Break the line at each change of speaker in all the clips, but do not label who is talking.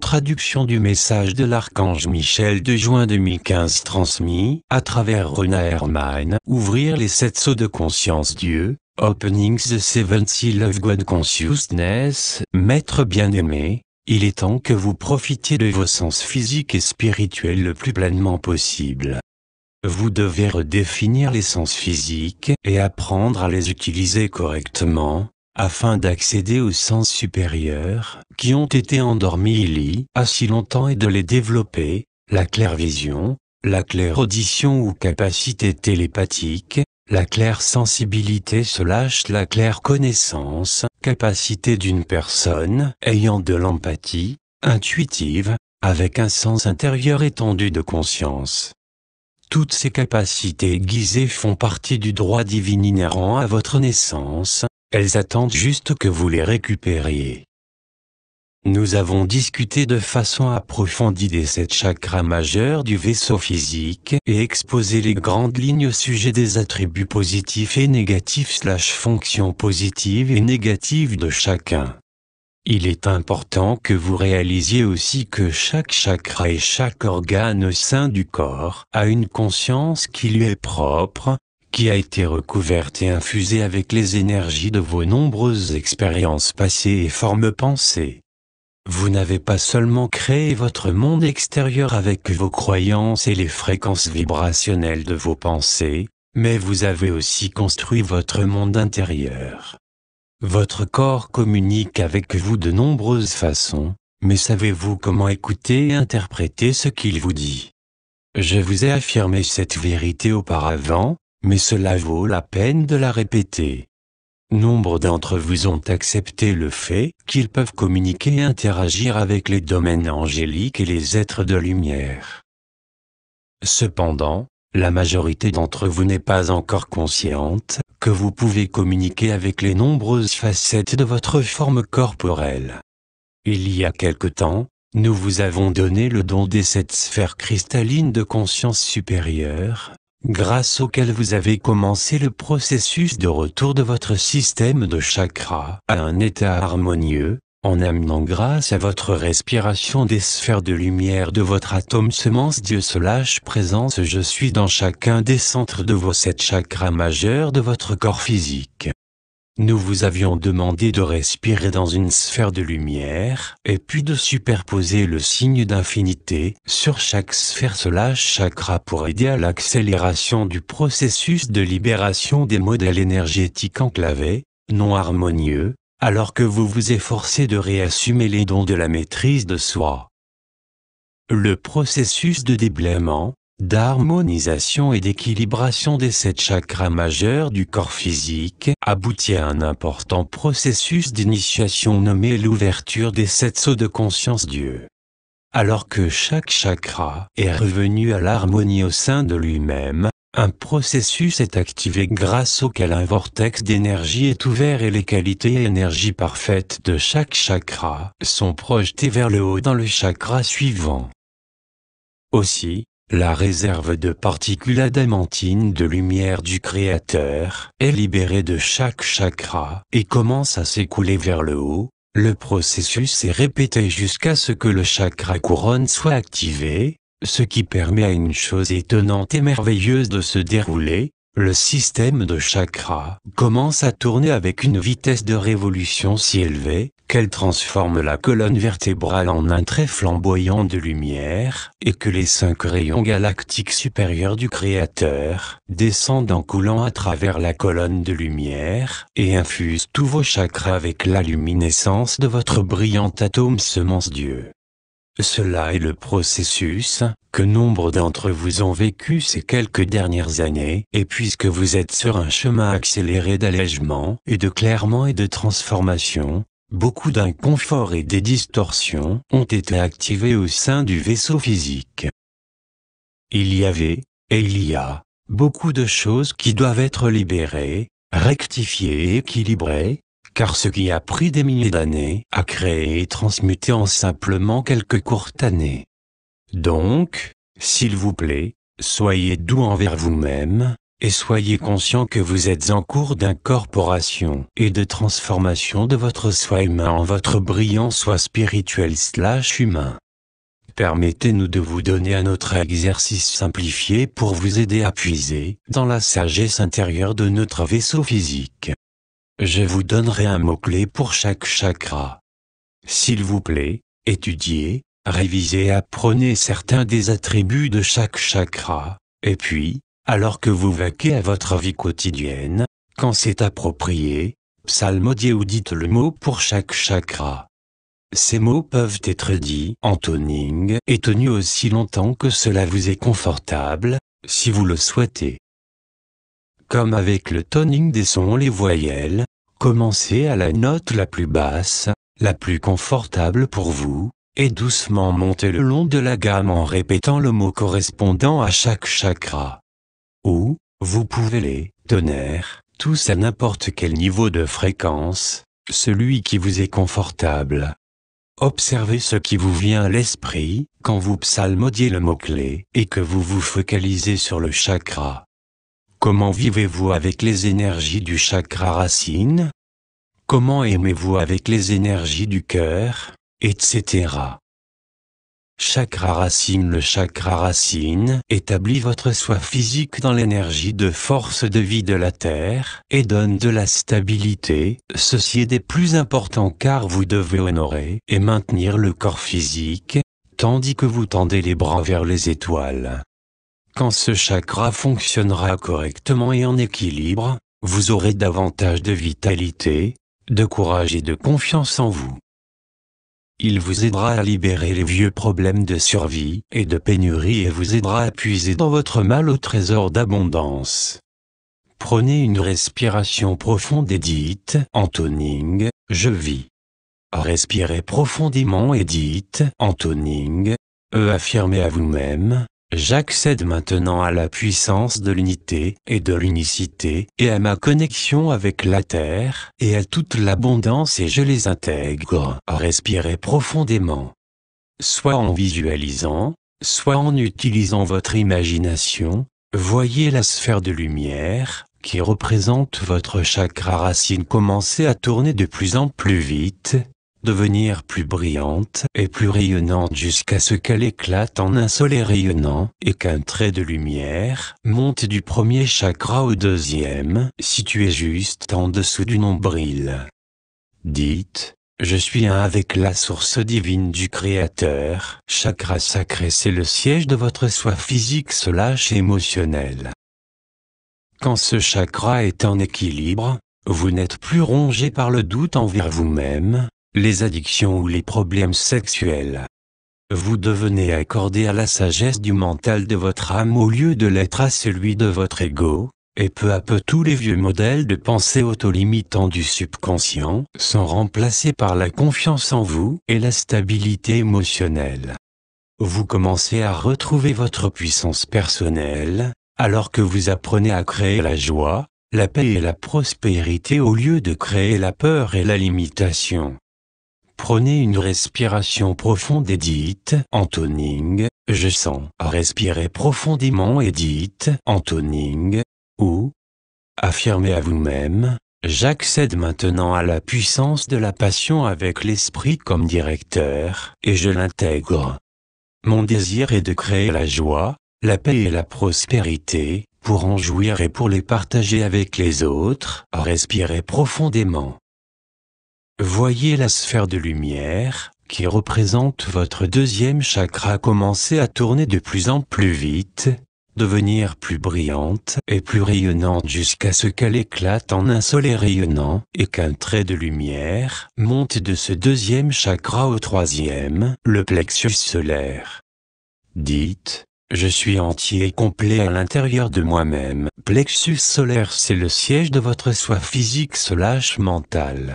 Traduction du message de l'archange Michel de juin 2015 transmis à travers Rena Hermann Ouvrir les sept sauts de conscience Dieu. Openings the Seven Seal of God Consciousness. Maître bien-aimé, il est temps que vous profitiez de vos sens physiques et spirituels le plus pleinement possible. Vous devez redéfinir les sens physiques et apprendre à les utiliser correctement afin d'accéder aux sens supérieurs, qui ont été endormis il y a si longtemps et de les développer, la vision, la audition ou capacité télépathique, la claire sensibilité se lâche la claire connaissance, capacité d'une personne ayant de l'empathie, intuitive, avec un sens intérieur étendu de conscience. Toutes ces capacités aiguisées font partie du droit divin inhérent à votre naissance, elles attendent juste que vous les récupériez. Nous avons discuté de façon approfondie des sept chakras majeurs du vaisseau physique et exposé les grandes lignes au sujet des attributs positifs et négatifs slash fonctions positives et négatives de chacun. Il est important que vous réalisiez aussi que chaque chakra et chaque organe au sein du corps a une conscience qui lui est propre qui a été recouverte et infusée avec les énergies de vos nombreuses expériences passées et formes pensées. Vous n'avez pas seulement créé votre monde extérieur avec vos croyances et les fréquences vibrationnelles de vos pensées, mais vous avez aussi construit votre monde intérieur. Votre corps communique avec vous de nombreuses façons, mais savez-vous comment écouter et interpréter ce qu'il vous dit Je vous ai affirmé cette vérité auparavant, mais cela vaut la peine de la répéter. Nombre d'entre vous ont accepté le fait qu'ils peuvent communiquer et interagir avec les domaines angéliques et les êtres de lumière. Cependant, la majorité d'entre vous n'est pas encore consciente que vous pouvez communiquer avec les nombreuses facettes de votre forme corporelle. Il y a quelque temps, nous vous avons donné le don des sept sphères cristallines de conscience supérieure, grâce auquel vous avez commencé le processus de retour de votre système de chakras à un état harmonieux, en amenant grâce à votre respiration des sphères de lumière de votre atome semence Dieu se lâche présence je suis dans chacun des centres de vos sept chakras majeurs de votre corps physique. Nous vous avions demandé de respirer dans une sphère de lumière, et puis de superposer le signe d'infinité sur chaque sphère cela chakra pour aider à l'accélération du processus de libération des modèles énergétiques enclavés, non harmonieux, alors que vous vous efforcez de réassumer les dons de la maîtrise de soi. Le processus de déblaiement, d'harmonisation et d'équilibration des sept chakras majeurs du corps physique aboutit à un important processus d'initiation nommé l'ouverture des sept sauts de conscience Dieu. Alors que chaque chakra est revenu à l'harmonie au sein de lui-même, un processus est activé grâce auquel un vortex d'énergie est ouvert et les qualités et énergies parfaites de chaque chakra sont projetées vers le haut dans le chakra suivant. Aussi, la réserve de particules adamantines de lumière du Créateur est libérée de chaque chakra et commence à s'écouler vers le haut. Le processus est répété jusqu'à ce que le chakra couronne soit activé, ce qui permet à une chose étonnante et merveilleuse de se dérouler. Le système de chakra commence à tourner avec une vitesse de révolution si élevée qu'elle transforme la colonne vertébrale en un trait flamboyant de lumière, et que les cinq rayons galactiques supérieurs du Créateur descendent en coulant à travers la colonne de lumière, et infusent tous vos chakras avec la luminescence de votre brillant atome semence Dieu. Cela est le processus que nombre d'entre vous ont vécu ces quelques dernières années, et puisque vous êtes sur un chemin accéléré d'allègement et de clairement et de transformation, beaucoup d'inconforts et des distorsions ont été activés au sein du vaisseau physique. Il y avait, et il y a, beaucoup de choses qui doivent être libérées, rectifiées et équilibrées, car ce qui a pris des milliers d'années a créé et transmuté en simplement quelques courtes années. Donc, s'il vous plaît, soyez doux envers vous-même, et soyez conscient que vous êtes en cours d'incorporation et de transformation de votre soi humain en votre brillant soi spirituel slash humain. Permettez-nous de vous donner un autre exercice simplifié pour vous aider à puiser dans la sagesse intérieure de notre vaisseau physique. Je vous donnerai un mot-clé pour chaque chakra. S'il vous plaît, étudiez, révisez et apprenez certains des attributs de chaque chakra, et puis, alors que vous vaquez à votre vie quotidienne, quand c'est approprié, psalmodiez ou dites le mot pour chaque chakra. Ces mots peuvent être dits en toning et tenus aussi longtemps que cela vous est confortable, si vous le souhaitez. Comme avec le toning des sons les voyelles, commencez à la note la plus basse, la plus confortable pour vous, et doucement montez le long de la gamme en répétant le mot correspondant à chaque chakra ou vous pouvez les donner tous à n'importe quel niveau de fréquence, celui qui vous est confortable. Observez ce qui vous vient à l'esprit quand vous psalmodiez le mot-clé et que vous vous focalisez sur le chakra. Comment vivez-vous avec les énergies du chakra racine Comment aimez-vous avec les énergies du cœur Etc. Chakra racine Le chakra racine établit votre soi physique dans l'énergie de force de vie de la Terre et donne de la stabilité. Ceci est des plus importants car vous devez honorer et maintenir le corps physique, tandis que vous tendez les bras vers les étoiles. Quand ce chakra fonctionnera correctement et en équilibre, vous aurez davantage de vitalité, de courage et de confiance en vous. Il vous aidera à libérer les vieux problèmes de survie et de pénurie et vous aidera à puiser dans votre mal au trésor d'abondance. Prenez une respiration profonde et dites, Antoning, je vis. Respirez profondément et dites, Antoning », e affirmez à vous-même, J'accède maintenant à la puissance de l'unité et de l'unicité, et à ma connexion avec la Terre, et à toute l'abondance et je les intègre. Respirez profondément. Soit en visualisant, soit en utilisant votre imagination, voyez la sphère de lumière, qui représente votre chakra racine commencer à tourner de plus en plus vite, devenir plus brillante et plus rayonnante jusqu'à ce qu'elle éclate en un soleil rayonnant et qu'un trait de lumière monte du premier chakra au deuxième, situé juste en dessous du nombril. Dites, je suis un avec la source divine du Créateur. Chakra sacré, c'est le siège de votre soi physique, se lâche émotionnel. Quand ce chakra est en équilibre, vous n'êtes plus rongé par le doute envers vous-même, les addictions ou les problèmes sexuels. Vous devenez accordé à la sagesse du mental de votre âme au lieu de l'être à celui de votre ego, et peu à peu tous les vieux modèles de pensée autolimitants du subconscient sont remplacés par la confiance en vous et la stabilité émotionnelle. Vous commencez à retrouver votre puissance personnelle, alors que vous apprenez à créer la joie, la paix et la prospérité au lieu de créer la peur et la limitation. Prenez une respiration profonde et dites, en je sens. Respirez profondément et dites, en ou affirmez à vous-même, j'accède maintenant à la puissance de la passion avec l'esprit comme directeur, et je l'intègre. Mon désir est de créer la joie, la paix et la prospérité, pour en jouir et pour les partager avec les autres. Respirez profondément. Voyez la sphère de lumière, qui représente votre deuxième chakra commencer à tourner de plus en plus vite, devenir plus brillante et plus rayonnante jusqu'à ce qu'elle éclate en un soleil rayonnant et qu'un trait de lumière monte de ce deuxième chakra au troisième, le plexus solaire. Dites, je suis entier et complet à l'intérieur de moi-même. Plexus solaire, c'est le siège de votre soi physique slash mental.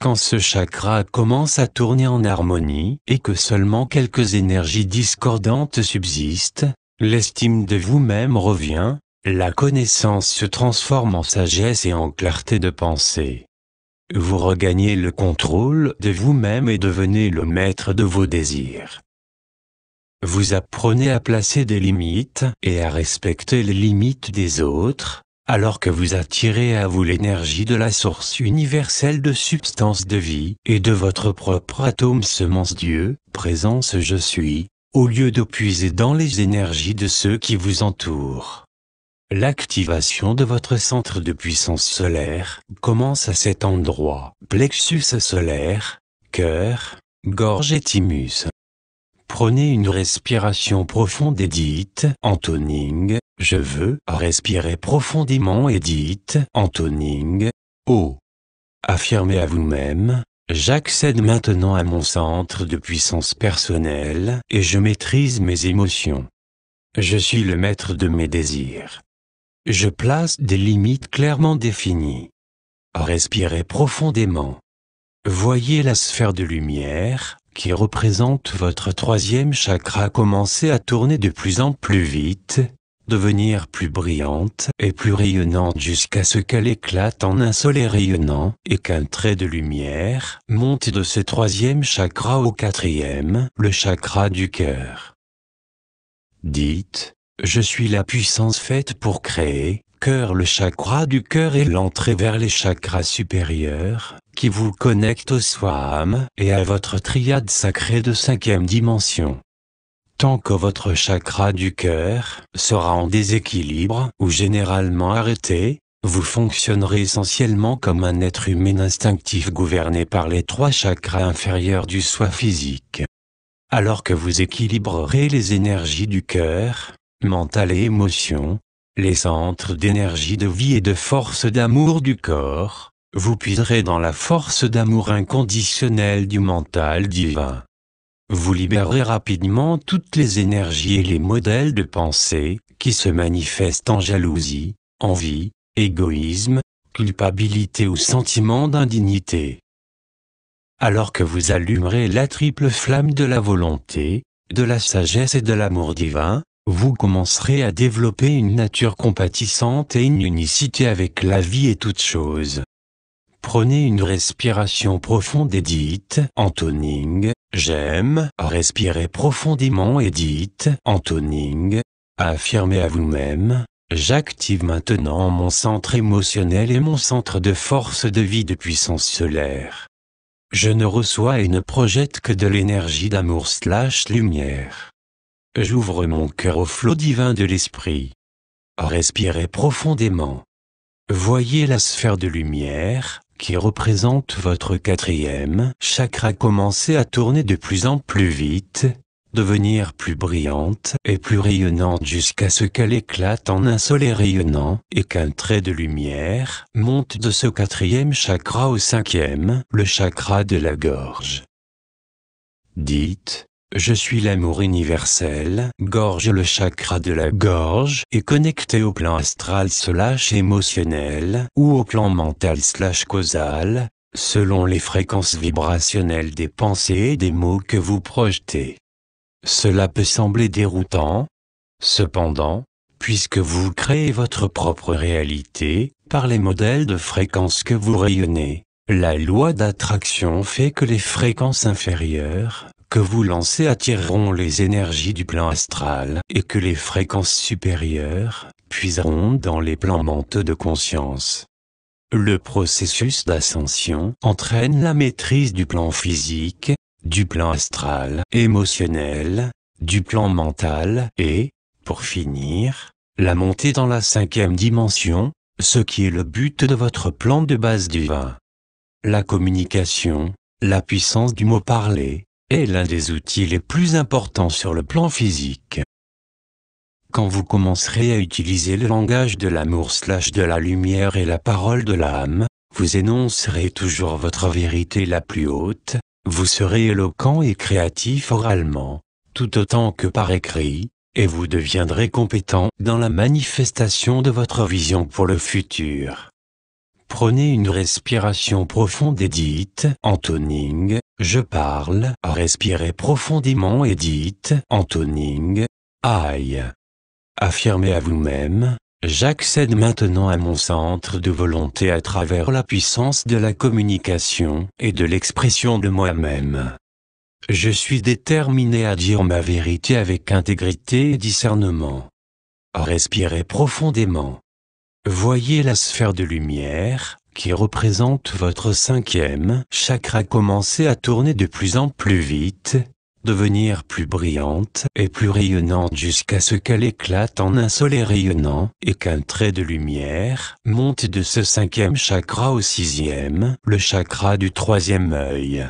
Quand ce chakra commence à tourner en harmonie et que seulement quelques énergies discordantes subsistent, l'estime de vous-même revient, la connaissance se transforme en sagesse et en clarté de pensée. Vous regagnez le contrôle de vous-même et devenez le maître de vos désirs. Vous apprenez à placer des limites et à respecter les limites des autres, alors que vous attirez à vous l'énergie de la source universelle de substance de vie et de votre propre atome semence Dieu, présence je suis, au lieu de puiser dans les énergies de ceux qui vous entourent. L'activation de votre centre de puissance solaire commence à cet endroit, plexus solaire, cœur, gorge et thymus. Prenez une respiration profonde et dites, en je veux respirer profondément et dites, en toning, oh. Affirmez à vous-même, j'accède maintenant à mon centre de puissance personnelle et je maîtrise mes émotions. Je suis le maître de mes désirs. Je place des limites clairement définies. Respirez profondément. Voyez la sphère de lumière, qui représente votre troisième chakra commencer à tourner de plus en plus vite, devenir plus brillante et plus rayonnante jusqu'à ce qu'elle éclate en un soleil rayonnant et qu'un trait de lumière monte de ce troisième chakra au quatrième, le chakra du cœur. Dites, je suis la puissance faite pour créer, cœur le chakra du cœur et l'entrée vers les chakras supérieurs, qui vous connecte au soi-âme et à votre triade sacrée de cinquième dimension. Tant que votre chakra du cœur sera en déséquilibre ou généralement arrêté, vous fonctionnerez essentiellement comme un être humain instinctif gouverné par les trois chakras inférieurs du soi physique. Alors que vous équilibrerez les énergies du cœur, mental et émotion, les centres d'énergie de vie et de force d'amour du corps, vous puiserez dans la force d'amour inconditionnel du mental divin. Vous libérerez rapidement toutes les énergies et les modèles de pensée qui se manifestent en jalousie, envie, égoïsme, culpabilité ou sentiment d'indignité. Alors que vous allumerez la triple flamme de la volonté, de la sagesse et de l'amour divin, vous commencerez à développer une nature compatissante et une unicité avec la vie et toutes choses. Prenez une respiration profonde et dites en j'aime, respirez profondément et dites en affirmez à vous-même, j'active maintenant mon centre émotionnel et mon centre de force de vie de puissance solaire. Je ne reçois et ne projette que de l'énergie d'amour slash lumière. J'ouvre mon cœur au flot divin de l'esprit. Respirez profondément. Voyez la sphère de lumière, qui représente votre quatrième chakra commencer à tourner de plus en plus vite, devenir plus brillante et plus rayonnante jusqu'à ce qu'elle éclate en un soleil rayonnant et qu'un trait de lumière monte de ce quatrième chakra au cinquième, le chakra de la gorge. Dites, je suis l'amour universel, gorge le chakra de la gorge et connecté au plan astral slash émotionnel ou au plan mental slash causal, selon les fréquences vibrationnelles des pensées et des mots que vous projetez. Cela peut sembler déroutant. Cependant, puisque vous créez votre propre réalité par les modèles de fréquences que vous rayonnez, la loi d'attraction fait que les fréquences inférieures que vous lancez attireront les énergies du plan astral et que les fréquences supérieures puiseront dans les plans mentaux de conscience. Le processus d'ascension entraîne la maîtrise du plan physique, du plan astral, émotionnel, du plan mental et, pour finir, la montée dans la cinquième dimension, ce qui est le but de votre plan de base divin. La communication, la puissance du mot parler est l'un des outils les plus importants sur le plan physique. Quand vous commencerez à utiliser le langage de l'amour slash de la lumière et la parole de l'âme, vous énoncerez toujours votre vérité la plus haute, vous serez éloquent et créatif oralement, tout autant que par écrit, et vous deviendrez compétent dans la manifestation de votre vision pour le futur. Prenez une respiration profonde et dites en je parle. Respirez profondément et dites en toning, aïe. Affirmez à vous-même, j'accède maintenant à mon centre de volonté à travers la puissance de la communication et de l'expression de moi-même. Je suis déterminé à dire ma vérité avec intégrité et discernement. Respirez profondément. Voyez la sphère de lumière, qui représente votre cinquième chakra commencer à tourner de plus en plus vite, devenir plus brillante et plus rayonnante jusqu'à ce qu'elle éclate en un soleil rayonnant et qu'un trait de lumière monte de ce cinquième chakra au sixième, le chakra du troisième œil.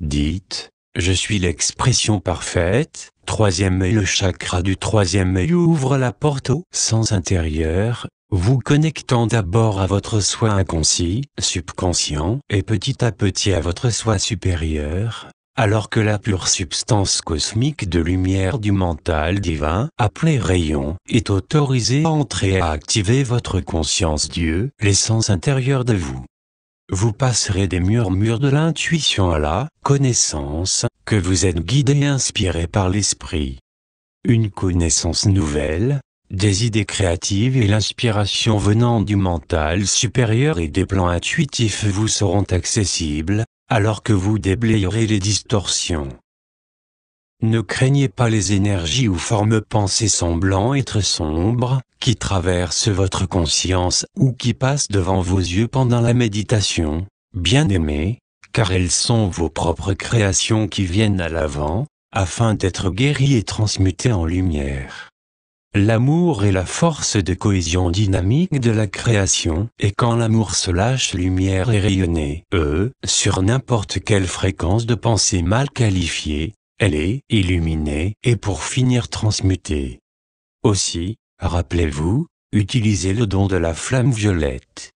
Dites, je suis l'expression parfaite, Troisième œil, le chakra du troisième œil ouvre la porte au sens intérieur, vous connectant d'abord à votre soi inconscient, subconscient, et petit à petit à votre soi supérieur, alors que la pure substance cosmique de lumière du mental divin, appelé rayon, est autorisée à entrer et à activer votre conscience Dieu, l'essence intérieure de vous vous passerez des murmures de l'intuition à la connaissance, que vous êtes guidé et inspiré par l'esprit. Une connaissance nouvelle, des idées créatives et l'inspiration venant du mental supérieur et des plans intuitifs vous seront accessibles, alors que vous déblayerez les distorsions. Ne craignez pas les énergies ou formes pensées semblant être sombres, qui traversent votre conscience ou qui passent devant vos yeux pendant la méditation, bien aimées car elles sont vos propres créations qui viennent à l'avant, afin d'être guéries et transmutées en lumière. L'amour est la force de cohésion dynamique de la création, et quand l'amour se lâche lumière est rayonnée, E, sur n'importe quelle fréquence de pensée mal qualifiée, elle est illuminée et pour finir transmutée. Aussi, rappelez-vous, utilisez le don de la flamme violette.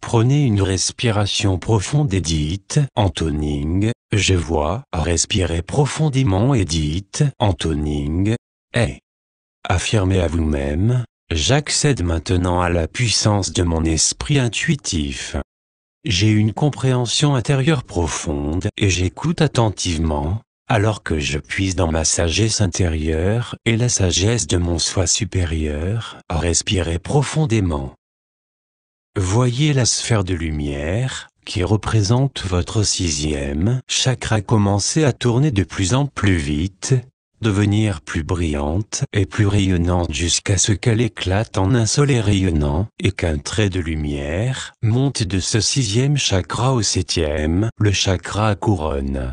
Prenez une respiration profonde et dites, en je vois, respirez profondément et dites, en toning, et eh. affirmez à vous-même, j'accède maintenant à la puissance de mon esprit intuitif. J'ai une compréhension intérieure profonde et j'écoute attentivement, alors que je puisse dans ma sagesse intérieure et la sagesse de mon soi supérieur, respirer profondément. Voyez la sphère de lumière, qui représente votre sixième chakra commencer à tourner de plus en plus vite, devenir plus brillante et plus rayonnante jusqu'à ce qu'elle éclate en un soleil rayonnant et qu'un trait de lumière monte de ce sixième chakra au septième, le chakra couronne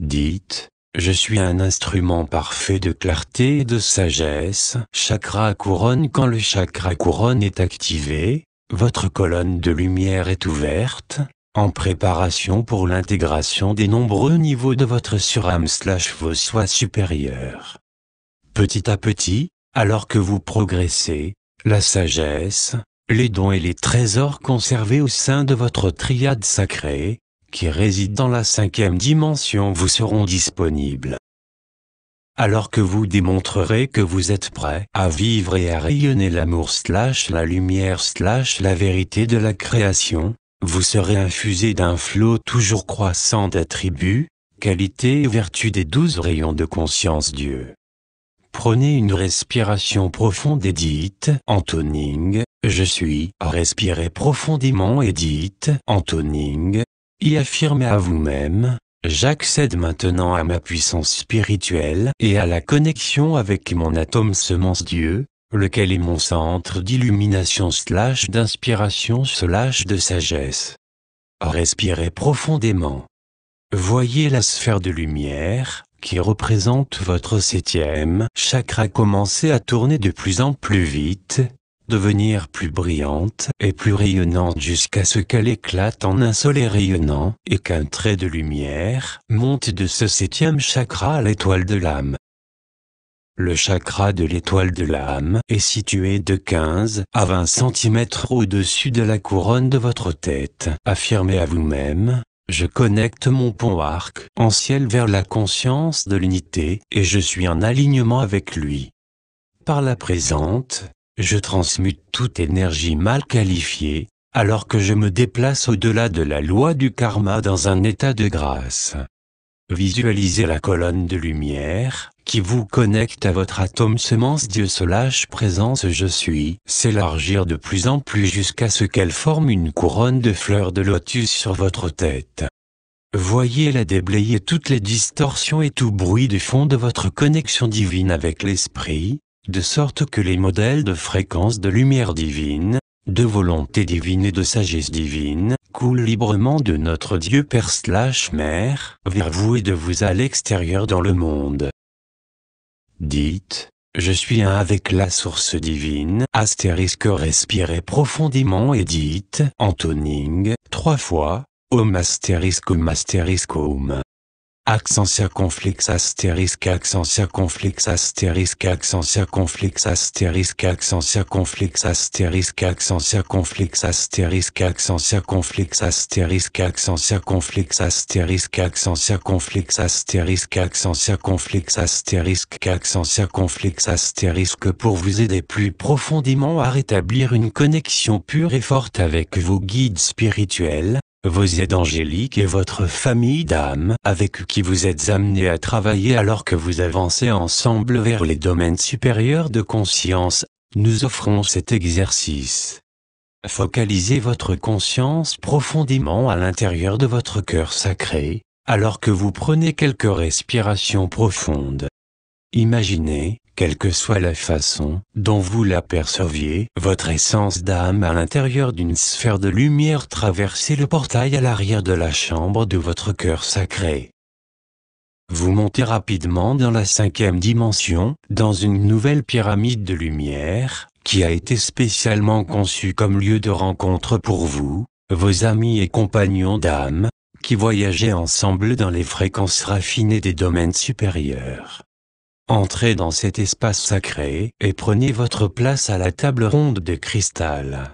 dites, je suis un instrument parfait de clarté et de sagesse. Chakra couronne Quand le chakra couronne est activé, votre colonne de lumière est ouverte, en préparation pour l'intégration des nombreux niveaux de votre surâme slash vos soies supérieurs. Petit à petit, alors que vous progressez, la sagesse, les dons et les trésors conservés au sein de votre triade sacrée, qui résident dans la cinquième dimension vous seront disponibles. Alors que vous démontrerez que vous êtes prêt à vivre et à rayonner l'amour slash la lumière slash la vérité de la création, vous serez infusé d'un flot toujours croissant d'attributs, qualités et vertus des douze rayons de conscience Dieu. Prenez une respiration profonde et dites, en je suis, respirez profondément et dites, antoning. Y affirmez à vous-même, J'accède maintenant à ma puissance spirituelle et à la connexion avec mon atome semence Dieu, lequel est mon centre d'illumination slash d'inspiration slash de sagesse. Respirez profondément. Voyez la sphère de lumière, qui représente votre septième chakra commencer à tourner de plus en plus vite, devenir plus brillante et plus rayonnante jusqu'à ce qu'elle éclate en un soleil rayonnant et qu'un trait de lumière monte de ce septième chakra à l'étoile de l'âme. Le chakra de l'étoile de l'âme est situé de 15 à 20 cm au-dessus de la couronne de votre tête. Affirmez à vous-même, je connecte mon pont arc en ciel vers la conscience de l'unité et je suis en alignement avec lui. Par la présente, je transmute toute énergie mal qualifiée, alors que je me déplace au-delà de la loi du karma dans un état de grâce. Visualisez la colonne de lumière, qui vous connecte à votre atome semence Dieu se lâche présence je suis, s'élargir de plus en plus jusqu'à ce qu'elle forme une couronne de fleurs de lotus sur votre tête. Voyez-la déblayer toutes les distorsions et tout bruit du fond de votre connexion divine avec l'esprit, de sorte que les modèles de fréquence de lumière divine, de volonté divine et de sagesse divine, coulent librement de notre Dieu Père slash Mère, vers vous et de vous à l'extérieur dans le monde. Dites, je suis un avec la source divine, astérisque respirez profondément et dites, en trois fois, Om astérisque om om accent circonflexe astérisque accent circonflexe astérisque accent circonflexe astérisque accent circonflexe astérisque accent circonflexe astérisque accent circonflexe astérisque accent circonflexe astérisque accent circonflexe astérisque accent circonflexe astérisque accent circonflexe astérisque pour vous aider plus profondément à rétablir une connexion pure et forte avec vos guides spirituels vos aides angéliques et votre famille d'âmes avec qui vous êtes amenés à travailler alors que vous avancez ensemble vers les domaines supérieurs de conscience, nous offrons cet exercice. Focalisez votre conscience profondément à l'intérieur de votre cœur sacré, alors que vous prenez quelques respirations profondes. Imaginez quelle que soit la façon dont vous l'aperceviez, votre essence d'âme à l'intérieur d'une sphère de lumière traversait le portail à l'arrière de la chambre de votre cœur sacré. Vous montez rapidement dans la cinquième dimension, dans une nouvelle pyramide de lumière, qui a été spécialement conçue comme lieu de rencontre pour vous, vos amis et compagnons d'âme, qui voyageaient ensemble dans les fréquences raffinées des domaines supérieurs. Entrez dans cet espace sacré et prenez votre place à la table ronde de cristal.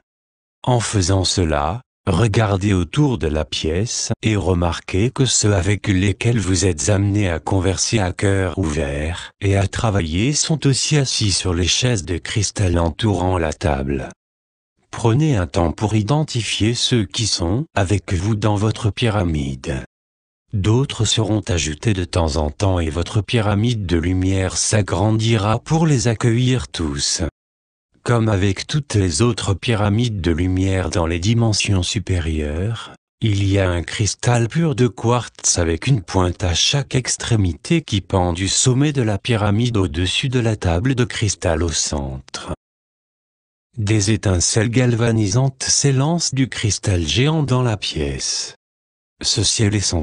En faisant cela, regardez autour de la pièce et remarquez que ceux avec lesquels vous êtes amenés à converser à cœur ouvert et à travailler sont aussi assis sur les chaises de cristal entourant la table. Prenez un temps pour identifier ceux qui sont avec vous dans votre pyramide. D'autres seront ajoutés de temps en temps et votre pyramide de lumière s'agrandira pour les accueillir tous. Comme avec toutes les autres pyramides de lumière dans les dimensions supérieures, il y a un cristal pur de quartz avec une pointe à chaque extrémité qui pend du sommet de la pyramide au-dessus de la table de cristal au centre. Des étincelles galvanisantes s'élancent du cristal géant dans la pièce. Ce ciel est son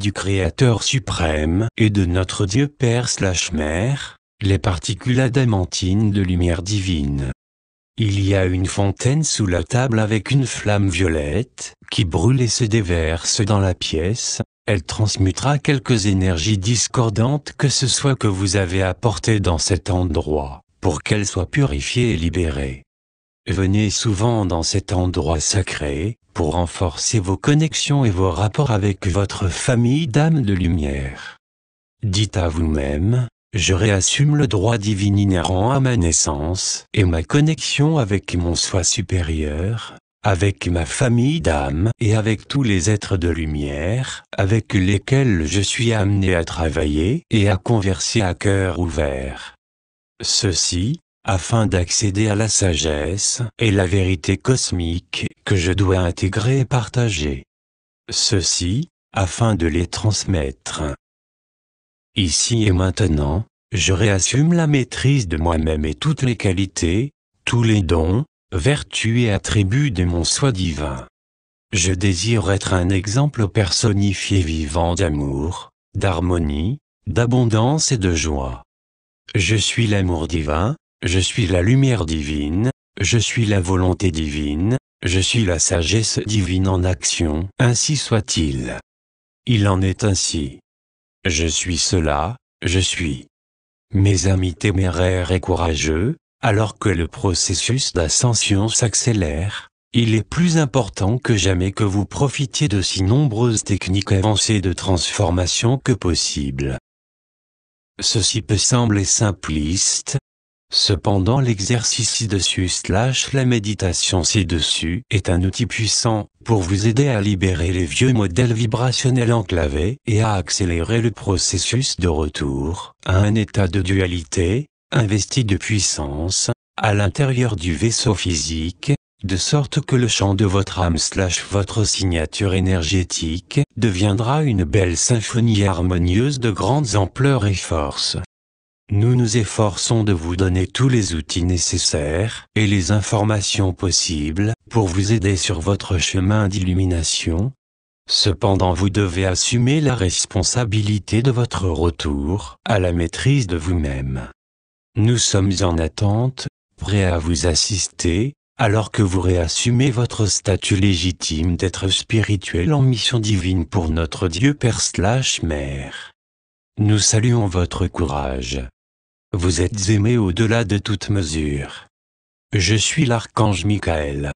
du Créateur suprême et de notre Dieu Père slash Mère, les particules adamantines de lumière divine. Il y a une fontaine sous la table avec une flamme violette, qui brûle et se déverse dans la pièce, elle transmutera quelques énergies discordantes que ce soit que vous avez apportées dans cet endroit, pour qu'elles soient purifiées et libérées. Venez souvent dans cet endroit sacré, pour renforcer vos connexions et vos rapports avec votre famille d'âmes de lumière. Dites à vous-même, je réassume le droit divin inhérent à ma naissance et ma connexion avec mon soi supérieur, avec ma famille d'âmes et avec tous les êtres de lumière avec lesquels je suis amené à travailler et à converser à cœur ouvert. Ceci, afin d'accéder à la sagesse et la vérité cosmique que je dois intégrer et partager. Ceci, afin de les transmettre. Ici et maintenant, je réassume la maîtrise de moi-même et toutes les qualités, tous les dons, vertus et attributs de mon soi divin. Je désire être un exemple personnifié vivant d'amour, d'harmonie, d'abondance et de joie. Je suis l'amour divin, je suis la lumière divine, je suis la volonté divine, je suis la sagesse divine en action, ainsi soit-il. Il en est ainsi. Je suis cela, je suis. Mes amis téméraires et courageux, alors que le processus d'ascension s'accélère, il est plus important que jamais que vous profitiez de si nombreuses techniques avancées de transformation que possible. Ceci peut sembler simpliste, Cependant l'exercice ci-dessus slash la méditation ci-dessus est un outil puissant pour vous aider à libérer les vieux modèles vibrationnels enclavés et à accélérer le processus de retour à un état de dualité, investi de puissance, à l'intérieur du vaisseau physique, de sorte que le chant de votre âme slash votre signature énergétique deviendra une belle symphonie harmonieuse de grandes ampleurs et forces. Nous nous efforçons de vous donner tous les outils nécessaires et les informations possibles pour vous aider sur votre chemin d'illumination. Cependant vous devez assumer la responsabilité de votre retour à la maîtrise de vous-même. Nous sommes en attente, prêts à vous assister, alors que vous réassumez votre statut légitime d'être spirituel en mission divine pour notre Dieu Père slash Mère. Nous saluons votre courage. Vous êtes aimé au-delà de toute mesure. Je suis l'archange Michael.